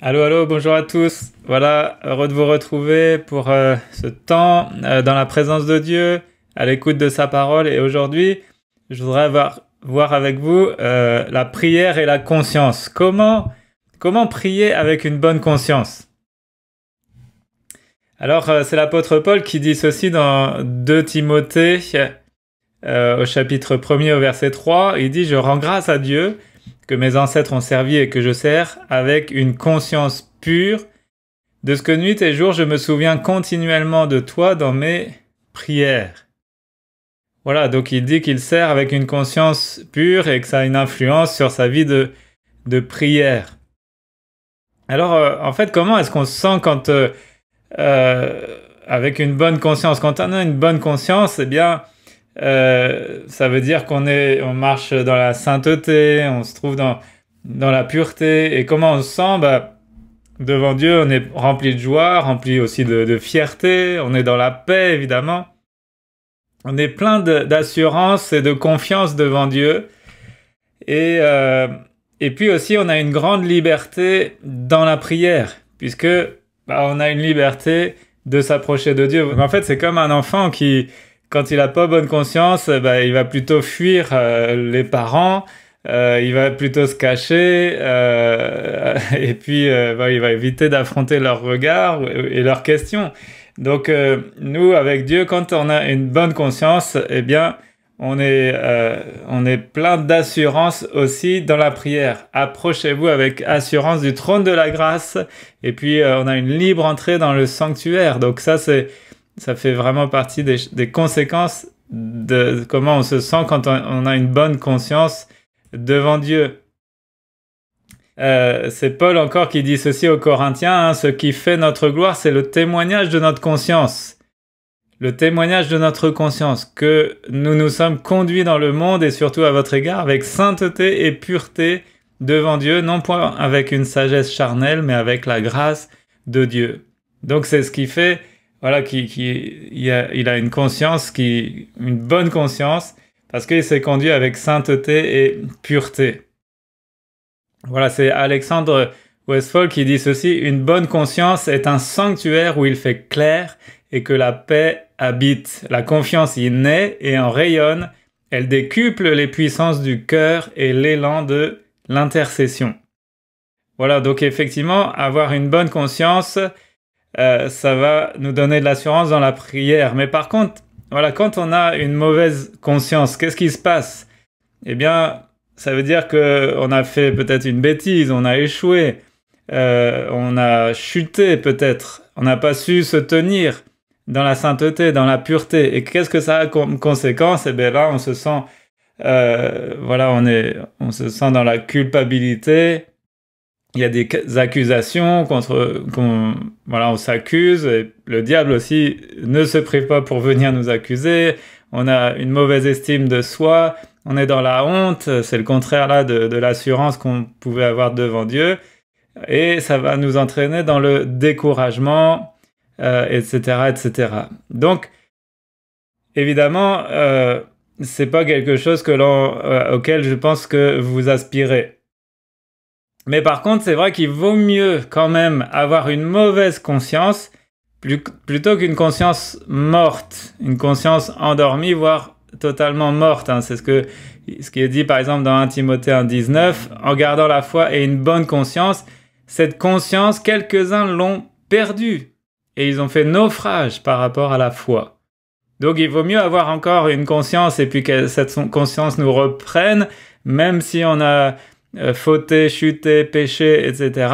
Allô, allô, bonjour à tous. Voilà, heureux de vous retrouver pour euh, ce temps euh, dans la présence de Dieu, à l'écoute de sa parole. Et aujourd'hui, je voudrais voir, avec vous euh, la prière et la conscience. Comment, comment prier avec une bonne conscience Alors, c'est l'apôtre Paul qui dit ceci dans 2 Timothée au chapitre 1er au verset 3. Il dit, je rends grâce à Dieu que mes ancêtres ont servi et que je sers, avec une conscience pure de ce que nuit et jour je me souviens continuellement de toi dans mes prières. Voilà, donc il dit qu'il sert avec une conscience pure et que ça a une influence sur sa vie de, de prière. Alors, euh, en fait, comment est-ce qu'on se sent quand, euh, euh, avec une bonne conscience Quand on a une bonne conscience, eh bien, euh, ça veut dire qu'on est, on marche dans la sainteté, on se trouve dans, la pureté. Et comment on se sent bah, Devant Dieu, on est rempli de joie, rempli aussi de, fierté, on est dans la paix, évidemment. On est plein d'assurance et de confiance devant Dieu. Et, euh, et puis aussi, on a une grande liberté dans la prière, puisque bah, on a une liberté de s'approcher de Dieu. En fait, c'est comme un enfant qui, quand il n'a pas bonne conscience, euh, bah, il va plutôt fuir euh, les parents. Euh, il va plutôt se cacher et puis bah, il va éviter d'affronter leurs regards et leurs questions. Donc nous, avec Dieu, quand on a une bonne conscience, eh bien, on est, on est plein d'assurance aussi dans la prière. Approchez-vous avec assurance du trône de la grâce et puis on a une libre entrée dans le sanctuaire. Donc ça, c'est ça fait vraiment partie des, conséquences de comment on se sent quand on, a une bonne conscience devant Dieu. Euh, c'est Paul encore qui dit ceci aux Corinthiens, hein, ce qui fait notre gloire, c'est le témoignage de notre conscience. Le témoignage de notre conscience, que nous nous sommes conduits dans le monde et surtout à votre égard avec sainteté et pureté devant Dieu, non point avec une sagesse charnelle, mais avec la grâce de Dieu. Donc c'est ce qui fait voilà, qui, qui il, a, une conscience qui, une bonne conscience, parce qu'il s'est conduit avec sainteté et pureté. Voilà, c'est Alexandre Westphal qui dit ceci, une bonne conscience est un sanctuaire où il fait clair et que la paix habite. La confiance y naît et en rayonne. Elle décuple les puissances du cœur et l'élan de l'intercession. Voilà, donc effectivement, avoir une bonne conscience, euh, ça va nous donner de l'assurance dans la prière. Mais par contre, voilà, quand on a une mauvaise conscience, qu'est-ce qui se passe Eh bien, ça veut dire que on a fait peut-être une bêtise, on a échoué, euh, on a chuté peut-être, on n'a pas su se tenir dans la sainteté, dans la pureté. Et qu'est-ce que ça a comme conséquence Eh bien là, on se sent, euh, voilà, on est, on se sent dans la culpabilité, il y a des accusations contre voilà on s'accuse et le diable aussi ne se prive pas pour venir nous accuser on a une mauvaise estime de soi on est dans la honte c'est le contraire là de, l'assurance qu'on pouvait avoir devant Dieu et ça va nous entraîner dans le découragement etc euh, etc donc évidemment euh, c'est pas quelque chose que euh, auquel je pense que vous aspirez mais par contre, c'est vrai qu'il vaut mieux quand même avoir une mauvaise conscience plutôt qu'une conscience morte, une conscience endormie, voire totalement morte. Hein. C'est ce, que, ce qui est dit par exemple dans 1 Timothée 1.19, en gardant la foi et une bonne conscience, cette conscience, quelques-uns l'ont perdue et ils ont fait naufrage par rapport à la foi. Donc il vaut mieux avoir encore une conscience et puis que cette conscience nous reprenne, même si on a euh, fauter, chuter, pécher, etc.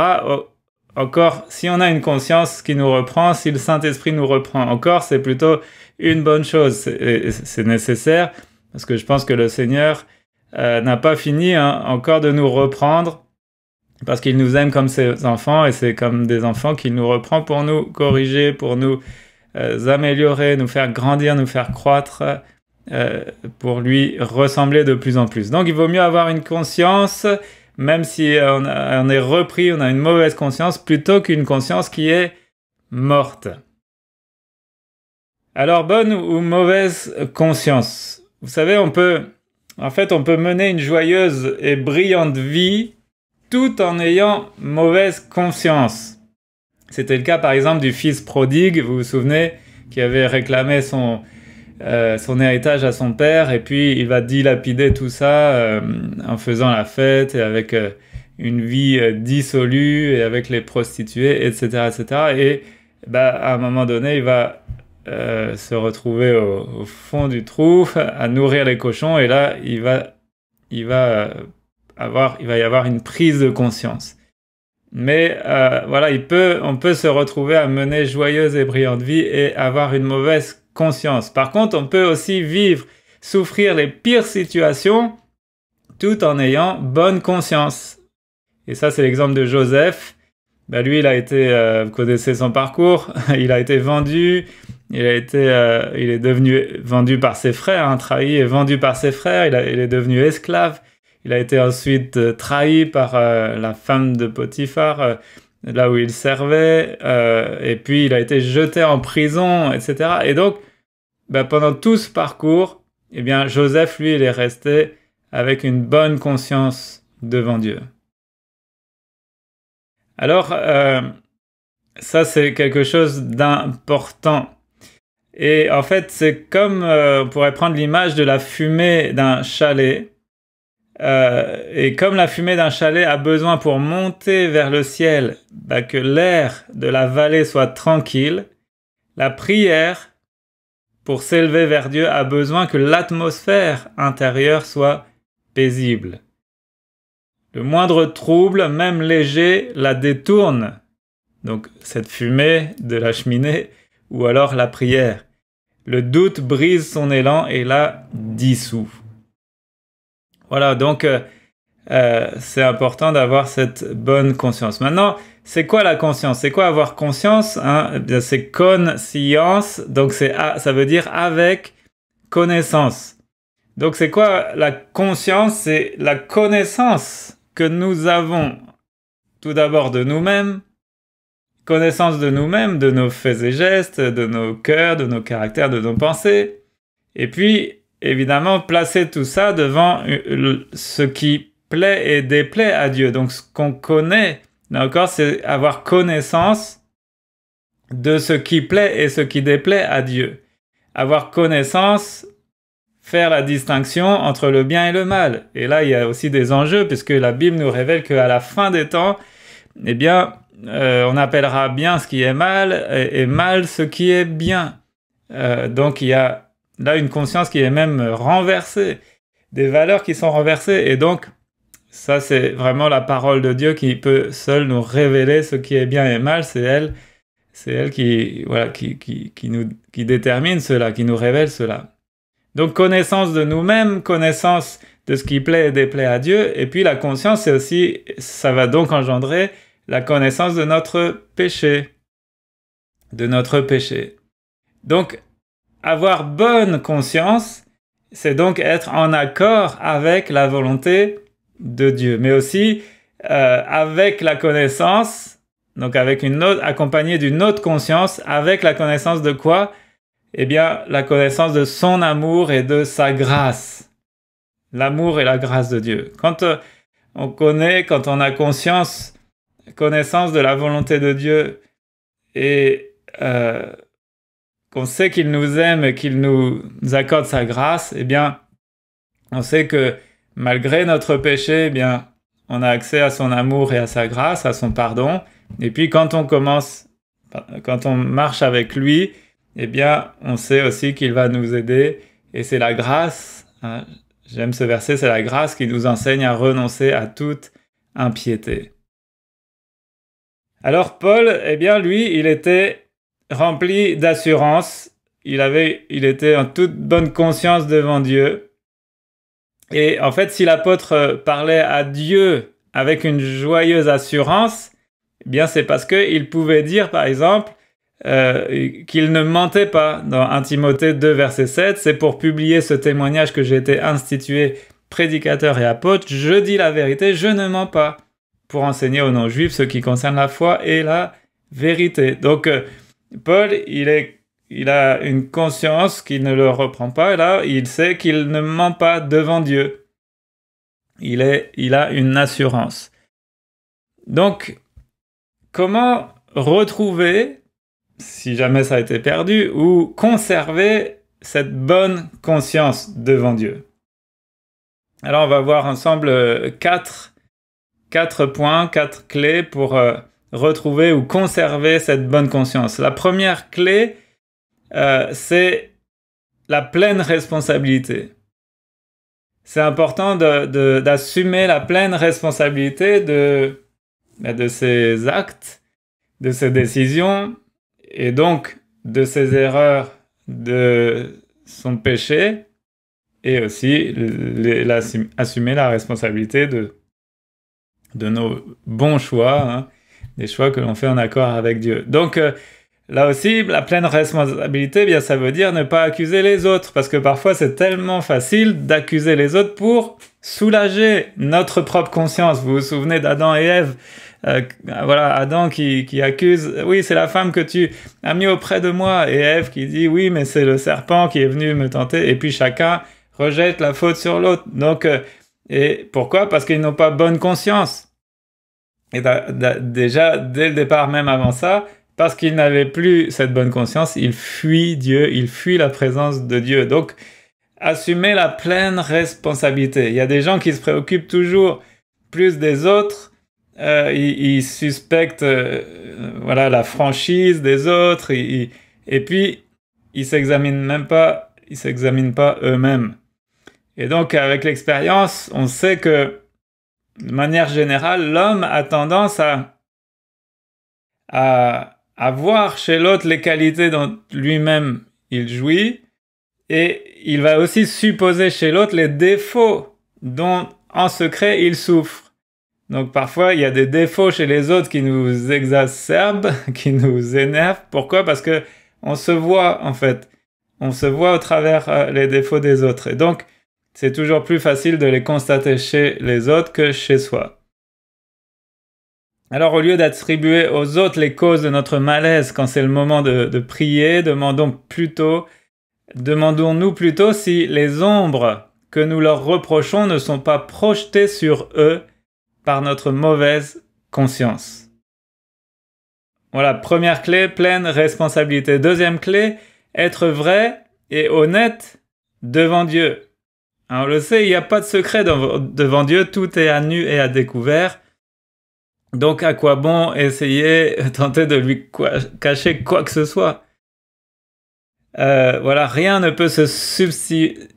Encore, si on a une conscience qui nous reprend, si le Saint-Esprit nous reprend encore, c'est plutôt une bonne chose. C'est nécessaire parce que je pense que le Seigneur euh, n'a pas fini hein, encore de nous reprendre parce qu'il nous aime comme ses enfants et c'est comme des enfants qu'il nous reprend pour nous corriger, pour nous euh, améliorer, nous faire grandir, nous faire croître. Euh, pour lui ressembler de plus en plus. Donc il vaut mieux avoir une conscience, même si euh, on, on est repris, on a une mauvaise conscience, plutôt qu'une conscience qui est morte. Alors bonne ou mauvaise conscience Vous savez, on peut... En fait, on peut mener une joyeuse et brillante vie tout en ayant mauvaise conscience. C'était le cas par exemple du fils prodigue, vous vous souvenez, qui avait réclamé son, euh, son héritage à son père et puis il va dilapider tout ça euh, en faisant la fête et avec euh, une vie dissolue et avec les prostituées, etc. etc. Et bah, à un moment donné, il va se retrouver au, fond du trou à nourrir les cochons et là, il va, il va, avoir, il va y avoir une prise de conscience. Mais voilà, il peut, on peut se retrouver à mener joyeuse et brillante vie et avoir une mauvaise conscience. Par contre, on peut aussi vivre, souffrir les pires situations tout en ayant bonne conscience. Et ça, c'est l'exemple de Joseph. Bah, lui, il a été, euh, vous connaissez son parcours, il a été vendu, euh, il est devenu vendu par ses frères, hein, trahi et vendu par ses frères, il, est devenu esclave, il a été ensuite euh, trahi par la femme de Potiphar, là où il servait, euh, et puis il a été jeté en prison, etc. Et donc, bah, pendant tout ce parcours, eh bien, Joseph, lui, il est resté avec une bonne conscience devant Dieu. Alors, euh, ça, c'est quelque chose d'important. Et en fait, c'est comme euh, on pourrait prendre l'image de la fumée d'un chalet. Euh, et comme la fumée d'un chalet a besoin pour monter vers le ciel bah, que l'air de la vallée soit tranquille, la prière pour s'élever vers Dieu a besoin que l'atmosphère intérieure soit paisible. Le moindre trouble, même léger, la détourne. Donc cette fumée de la cheminée ou alors la prière. Le doute brise son élan et la dissout. Voilà, donc euh, euh, c'est important d'avoir cette bonne conscience. Maintenant, c'est quoi la conscience C'est quoi avoir conscience hein eh C'est conscience, donc c'est ça veut dire avec connaissance. Donc c'est quoi la conscience C'est la connaissance que nous avons tout d'abord de nous-mêmes, connaissance de nous-mêmes, de nos faits et gestes, de nos cœurs, de nos caractères, de nos pensées, et puis évidemment placer tout ça devant euh, ce qui plaît et déplaît à Dieu. Donc ce qu'on connaît, d'accord, c'est avoir connaissance de ce qui plaît et ce qui déplaît à Dieu. Avoir connaissance, faire la distinction entre le bien et le mal. Et là, il y a aussi des enjeux puisque la Bible nous révèle qu'à la fin des temps, eh bien, euh, on appellera bien ce qui est mal et, mal ce qui est bien. Euh, donc il y a là une conscience qui est même renversée, des valeurs qui sont renversées. Et donc, ça, c'est vraiment la parole de Dieu qui peut seule nous révéler ce qui est bien et mal. C'est elle, c'est elle qui, voilà, qui, qui, nous, qui détermine cela, qui nous révèle cela. Donc, connaissance de nous-mêmes, connaissance de ce qui plaît et déplaît à Dieu. Et puis, la conscience, c'est aussi, ça va donc engendrer la connaissance de notre péché. De notre péché. Donc, avoir bonne conscience, c'est donc être en accord avec la volonté de Dieu, mais aussi euh, avec la connaissance, donc avec une autre, accompagnée d'une autre conscience, avec la connaissance de quoi Eh bien, la connaissance de son amour et de sa grâce. L'amour et la grâce de Dieu. Quand euh, on connaît, quand on a conscience, connaissance de la volonté de Dieu et euh, qu'on sait qu'il nous aime et qu'il nous accorde sa grâce, eh bien, on sait que malgré notre péché, eh bien, on a accès à son amour et à sa grâce, à son pardon. Et puis quand on commence, quand on marche avec lui, eh bien, on sait aussi qu'il va nous aider. Et c'est la grâce, hein, j'aime ce verset, c'est la grâce qui nous enseigne à renoncer à toute impiété. Alors Paul, eh bien, lui, il était rempli d'assurance. Il avait, il était en toute bonne conscience devant Dieu. Et en fait, si l'apôtre euh, parlait à Dieu avec une joyeuse assurance, eh bien c'est parce qu'il pouvait dire, par exemple, euh, qu'il ne mentait pas dans 1 Timothée 2, verset 7. C'est pour publier ce témoignage que j'ai été institué prédicateur et apôtre. Je dis la vérité, je ne mens pas. Pour enseigner aux non-juifs ce qui concerne la foi et la vérité. Donc, euh, Paul, il, a une conscience qui ne le reprend pas. Là, il sait qu'il ne ment pas devant Dieu. Il, a une assurance. Donc, comment retrouver, si jamais ça a été perdu, ou conserver cette bonne conscience devant Dieu Alors, on va voir ensemble euh, quatre, points, quatre clés pour... Euh, retrouver ou conserver cette bonne conscience. La première clé, euh, c'est la pleine responsabilité. C'est important d'assumer la pleine responsabilité de, bah, de ses actes, de ses décisions et donc de ses erreurs, de son péché et aussi assumer la responsabilité de, de nos bons choix. Hein, des choix que l'on fait en accord avec Dieu. Donc euh, là aussi, la pleine responsabilité, eh bien ça veut dire ne pas accuser les autres, parce que parfois c'est tellement facile d'accuser les autres pour soulager notre propre conscience. Vous vous souvenez d'Adam et Ève euh, voilà, Adam qui, accuse, oui, c'est la femme que tu as mis auprès de moi, et Ève qui dit, oui, mais c'est le serpent qui est venu me tenter, et puis chacun rejette la faute sur l'autre. Donc, euh, et pourquoi Parce qu'ils n'ont pas bonne conscience. Et déjà, dès le départ, même avant ça, parce qu'il n'avait plus cette bonne conscience, il fuit Dieu, il fuit la présence de Dieu. Donc, assumer la pleine responsabilité. Il y a des gens qui se préoccupent toujours plus des autres, euh, ils, suspectent euh, voilà, la franchise des autres, et puis ils s'examinent même pas, ils s'examinent pas eux-mêmes. Et donc, avec l'expérience, on sait que de manière générale, l'homme a tendance à, à, voir chez l'autre les qualités dont lui-même il jouit, et il va aussi supposer chez l'autre les défauts dont en secret il souffre. Donc parfois, il y a des défauts chez les autres qui nous exacerbent, qui nous énervent. Pourquoi Parce que on se voit en fait, on se voit au travers euh, les défauts des autres. Et donc, c'est toujours plus facile de les constater chez les autres que chez soi. Alors au lieu d'attribuer aux autres les causes de notre malaise quand c'est le moment de, prier, demandons plutôt, demandons-nous plutôt si les ombres que nous leur reprochons ne sont pas projetées sur eux par notre mauvaise conscience. Voilà, première clé, pleine responsabilité. Deuxième clé, être vrai et honnête devant Dieu. On le sait, il n'y a pas de secret devant Dieu, tout est à nu et à découvert. Donc à quoi bon essayer, euh, tenter de lui cacher quoi que ce soit euh, Voilà, rien ne peut se, substituer,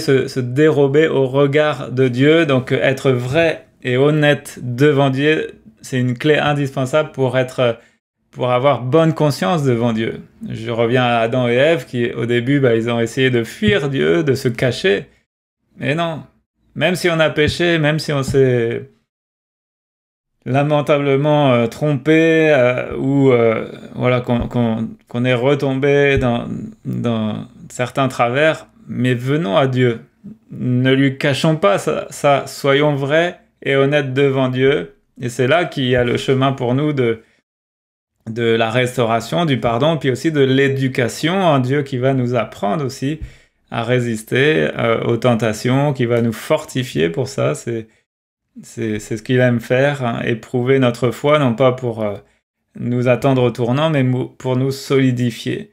se, dérober au regard de Dieu. Donc euh, être vrai et honnête devant Dieu, c'est une clé indispensable pour être pour avoir bonne conscience devant Dieu. Je reviens à Adam et Ève qui, au début, bah, ils ont essayé de fuir Dieu, de se cacher. Mais non, même si on a péché, même si on s'est lamentablement euh, trompé euh, ou euh, voilà qu'on est retombé dans, certains travers, mais venons à Dieu. Ne lui cachons pas ça, ça. soyons vrais et honnêtes devant Dieu. Et c'est là qu'il y a le chemin pour nous de de la restauration, du pardon, puis aussi de l'éducation, en Dieu qui va nous apprendre aussi à résister euh, aux tentations, qui va nous fortifier pour ça. C'est ce qu'il aime faire, hein, éprouver notre foi, non pas pour euh, nous attendre au tournant, mais pour nous solidifier.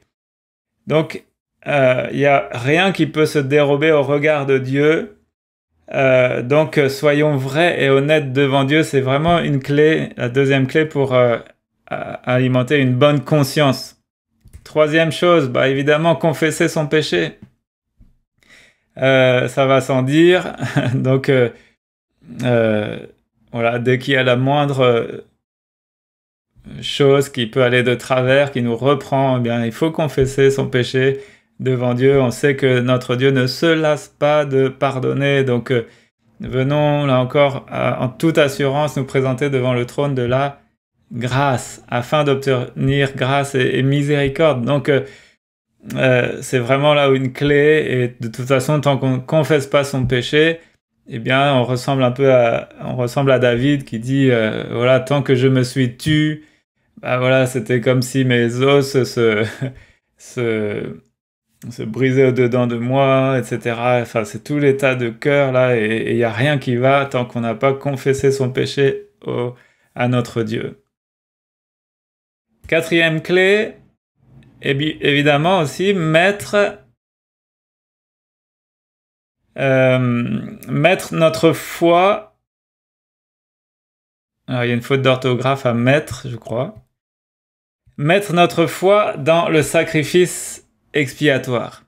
Donc, euh, il n'y a rien qui peut se dérober au regard de Dieu. donc, soyons vrais et honnêtes devant Dieu. C'est vraiment une clé, la deuxième clé pour alimenter une bonne conscience. Troisième chose, bah évidemment, confesser son péché. Euh, ça va sans dire. Donc, euh, euh, voilà, dès qu'il y a la moindre chose qui peut aller de travers, qui nous reprend, eh bien, il faut confesser son péché devant Dieu. On sait que notre Dieu ne se lasse pas de pardonner. Donc, venons, là encore, en toute assurance, nous présenter devant le trône de la grâce, afin d'obtenir grâce et, miséricorde. Donc, euh, euh, c'est vraiment là où une clé, et de toute façon, tant qu'on ne confesse pas son péché, eh bien, on ressemble un peu à, on ressemble à David qui dit, euh, voilà, tant que je me suis tu, bah voilà, c'était comme si mes os se, se, se, brisaient au-dedans de moi, etc. Enfin, c'est tout l'état de cœur là, et il n'y a rien qui va tant qu'on n'a pas confessé son péché à notre Dieu. Quatrième clé, évidemment aussi, mettre, euh, mettre notre foi. Alors, il y a une faute d'orthographe à mettre, je crois. Mettre notre foi dans le sacrifice expiatoire.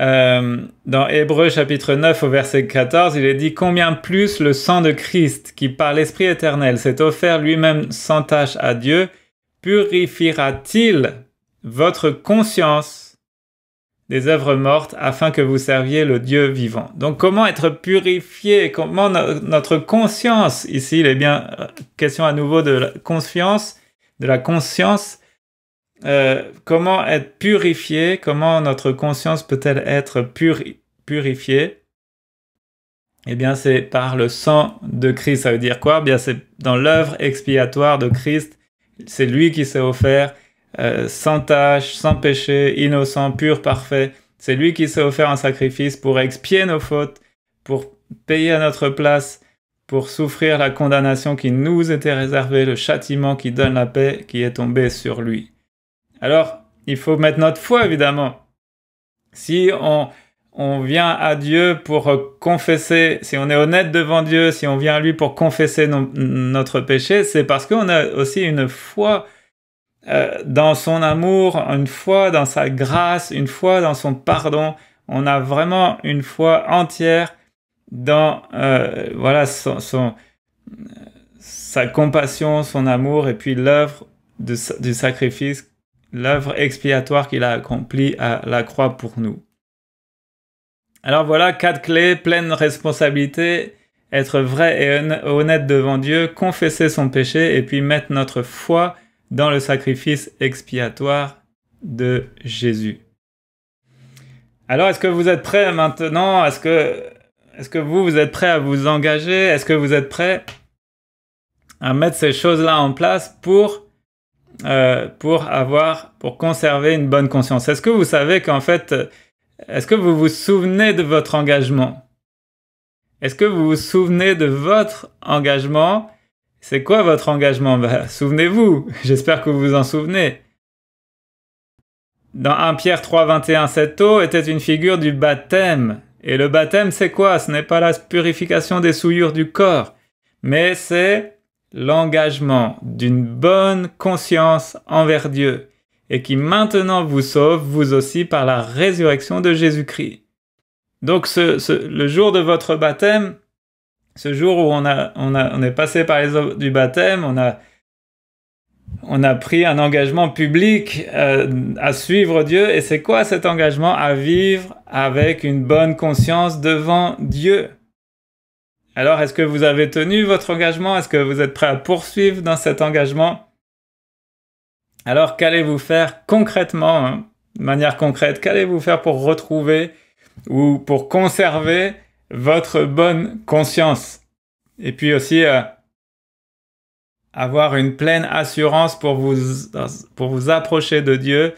Euh, dans Hébreu chapitre 9 au verset 14, il est dit Combien plus le sang de Christ, qui par l'Esprit éternel s'est offert lui-même sans tache à Dieu, purifiera-t-il votre conscience des œuvres mortes afin que vous serviez le Dieu vivant. Donc comment être purifié Comment notre conscience, ici il est bien euh, question à nouveau de la conscience, de la conscience, euh, comment être purifié, comment notre conscience peut-elle être purifiée Eh bien, c'est par le sang de Christ. Ça veut dire quoi eh Bien, c'est dans l'œuvre expiatoire de Christ. C'est lui qui s'est offert euh, sans tache, sans péché, innocent, pur, parfait. C'est lui qui s'est offert un sacrifice pour expier nos fautes, pour payer à notre place, pour souffrir la condamnation qui nous était réservée, le châtiment qui donne la paix qui est tombé sur lui. Alors, il faut mettre notre foi, évidemment. Si on, vient à Dieu pour confesser, si on est honnête devant Dieu, si on vient à lui pour confesser notre péché, c'est parce qu'on a aussi une foi euh, dans son amour, une foi dans sa grâce, une foi dans son pardon. On a vraiment une foi entière dans euh, voilà son, sa compassion, son amour et puis l'œuvre du sacrifice l'œuvre expiatoire qu'il a accomplie à la croix pour nous. Alors voilà, quatre clés, pleine responsabilité, être vrai et honnête devant Dieu, confesser son péché et puis mettre notre foi dans le sacrifice expiatoire de Jésus. Alors est-ce que vous êtes prêts maintenant Est-ce que, est que vous, vous êtes prêts à vous engager Est-ce que vous êtes prêts à mettre ces choses-là en place pour euh, pour avoir, pour conserver une bonne conscience Est-ce que vous savez qu'en fait, euh, est-ce que vous vous souvenez de votre engagement Est-ce que vous vous souvenez de votre engagement C'est quoi votre engagement bah, Souvenez-vous, j'espère que vous vous en souvenez. Dans 1 Pierre 3, 21, cette eau était une figure du baptême. Et le baptême, c'est quoi Ce n'est pas la purification des souillures du corps, mais c'est l'engagement d'une bonne conscience envers Dieu, et qui maintenant vous sauve, vous aussi, par la résurrection de Jésus-Christ. Donc ce, le jour de votre baptême, ce jour où on, a, on, a, on est passé par les eaux du baptême, on a, on a pris un engagement public euh, à suivre Dieu. Et c'est quoi cet engagement À vivre avec une bonne conscience devant Dieu. Alors, est-ce que vous avez tenu votre engagement Est-ce que vous êtes prêt à poursuivre dans cet engagement Alors, qu'allez-vous faire concrètement, hein? de manière concrète Qu'allez-vous faire pour retrouver ou pour conserver votre bonne conscience Et puis aussi, euh, avoir une pleine assurance pour vous, pour vous approcher de Dieu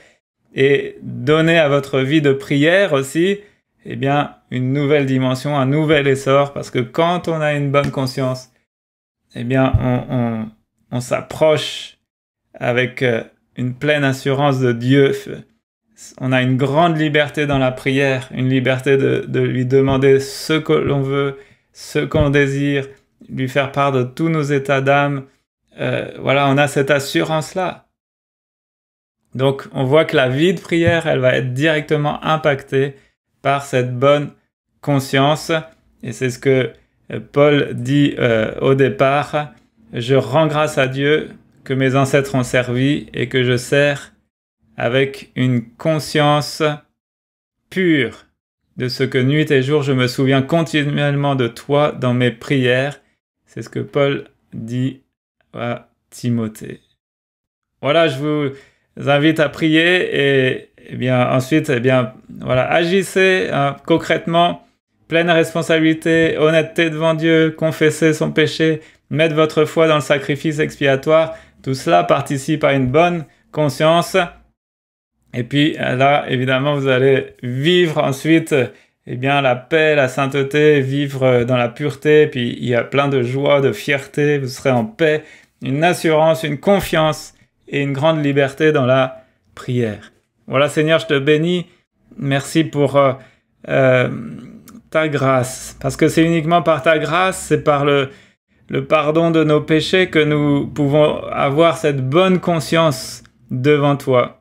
et donner à votre vie de prière aussi, eh bien, une nouvelle dimension, un nouvel essor, parce que quand on a une bonne conscience, eh bien, on, s'approche avec euh, une pleine assurance de Dieu. On a une grande liberté dans la prière, une liberté de, lui demander ce que l'on veut, ce qu'on désire, lui faire part de tous nos états d'âme. Euh, voilà, on a cette assurance-là. Donc, on voit que la vie de prière, elle va être directement impactée par cette bonne conscience. Et c'est ce que euh, Paul dit euh, au départ. Je rends grâce à Dieu que mes ancêtres ont servi et que je sers avec une conscience pure de ce que nuit et jour je me souviens continuellement de toi dans mes prières. C'est ce que Paul dit à Timothée. Voilà, je vous invite à prier et, eh bien ensuite, eh bien voilà, agissez hein, concrètement pleine responsabilité, honnêteté devant Dieu, confesser son péché, mettre votre foi dans le sacrifice expiatoire, tout cela participe à une bonne conscience. Et puis là, évidemment, vous allez vivre ensuite eh bien, la paix, la sainteté, vivre dans la pureté, puis il y a plein de joie, de fierté, vous serez en paix, une assurance, une confiance et une grande liberté dans la prière. Voilà Seigneur, je te bénis. Merci pour euh, euh, ta grâce. Parce que c'est uniquement par ta grâce, c'est par le, pardon de nos péchés que nous pouvons avoir cette bonne conscience devant toi.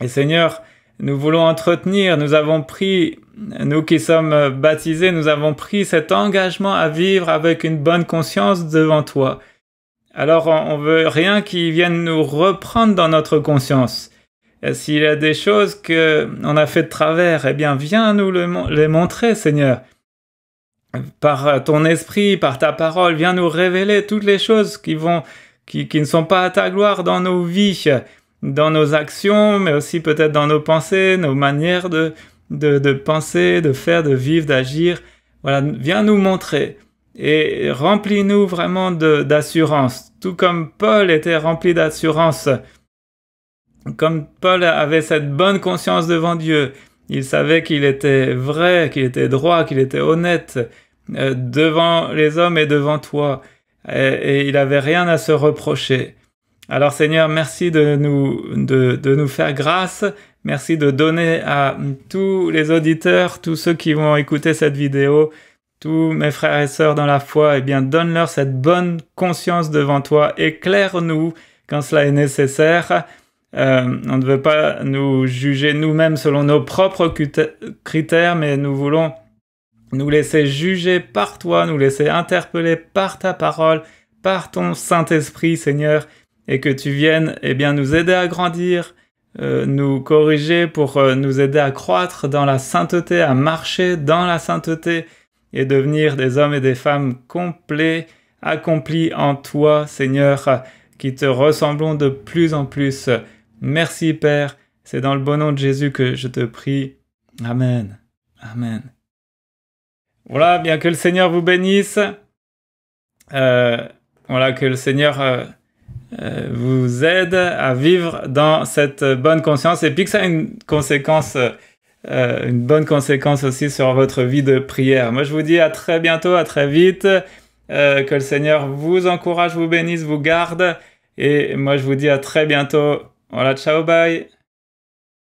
Et Seigneur, nous voulons entretenir, nous avons pris, nous qui sommes baptisés, nous avons pris cet engagement à vivre avec une bonne conscience devant toi. Alors on veut rien qui vienne nous reprendre dans notre conscience. S'il y a des choses que on a fait de travers, eh bien, viens nous les montrer, Seigneur. Par ton esprit, par ta parole, viens nous révéler toutes les choses qui vont, qui, ne sont pas à ta gloire dans nos vies, dans nos actions, mais aussi peut-être dans nos pensées, nos manières de, de penser, de faire, de vivre, d'agir. Voilà, viens nous montrer et remplis-nous vraiment d'assurance, tout comme Paul était rempli d'assurance comme Paul avait cette bonne conscience devant Dieu, il savait qu'il était vrai, qu'il était droit, qu'il était honnête euh, devant les hommes et devant toi, et, il n'avait rien à se reprocher. Alors Seigneur, merci de nous, de, de nous faire grâce, merci de donner à tous les auditeurs, tous ceux qui vont écouter cette vidéo, tous mes frères et sœurs dans la foi, eh bien donne-leur cette bonne conscience devant toi, éclaire-nous quand cela est nécessaire, euh, on ne veut pas nous juger nous-mêmes selon nos propres critères, mais nous voulons nous laisser juger par toi, nous laisser interpeller par ta parole, par ton Saint-Esprit, Seigneur, et que tu viennes eh bien, nous aider à grandir, euh, nous corriger pour euh, nous aider à croître dans la sainteté, à marcher dans la sainteté et devenir des hommes et des femmes complets, accomplis en toi, Seigneur, qui te ressemblons de plus en plus. Merci Père, c'est dans le bon nom de Jésus que je te prie. Amen. Amen. Voilà, bien que le Seigneur vous bénisse. Euh, voilà, que le Seigneur euh, euh, vous aide à vivre dans cette bonne conscience et puis que ça a une conséquence, une bonne conséquence aussi sur votre vie de prière. Moi, je vous dis à très bientôt, à très vite. que le Seigneur vous encourage, vous bénisse, vous garde. Et moi, je vous dis à très bientôt. Voilà, ciao, bye